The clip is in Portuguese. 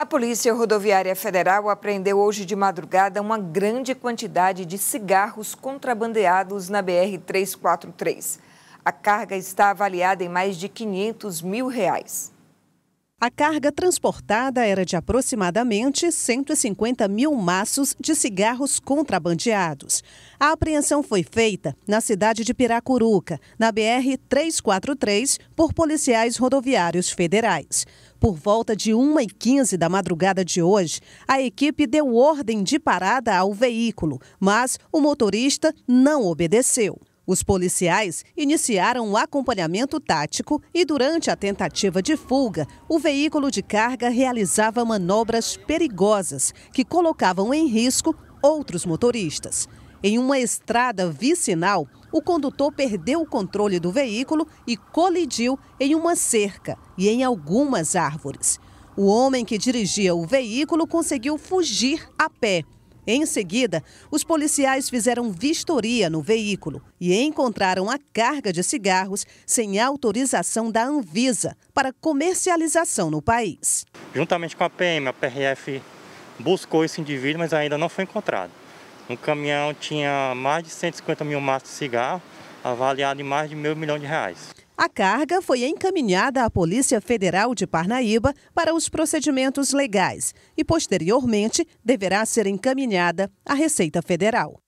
A Polícia Rodoviária Federal apreendeu hoje de madrugada uma grande quantidade de cigarros contrabandeados na BR-343. A carga está avaliada em mais de 500 mil reais. A carga transportada era de aproximadamente 150 mil maços de cigarros contrabandeados. A apreensão foi feita na cidade de Piracuruca, na BR-343, por policiais rodoviários federais. Por volta de 1h15 da madrugada de hoje, a equipe deu ordem de parada ao veículo, mas o motorista não obedeceu. Os policiais iniciaram o um acompanhamento tático e, durante a tentativa de fuga, o veículo de carga realizava manobras perigosas que colocavam em risco outros motoristas. Em uma estrada vicinal, o condutor perdeu o controle do veículo e colidiu em uma cerca e em algumas árvores. O homem que dirigia o veículo conseguiu fugir a pé em seguida, os policiais fizeram vistoria no veículo e encontraram a carga de cigarros sem autorização da Anvisa para comercialização no país. Juntamente com a PM, a PRF buscou esse indivíduo, mas ainda não foi encontrado. Um caminhão tinha mais de 150 mil maços de cigarro, avaliado em mais de meio milhão de reais. A carga foi encaminhada à Polícia Federal de Parnaíba para os procedimentos legais e, posteriormente, deverá ser encaminhada à Receita Federal.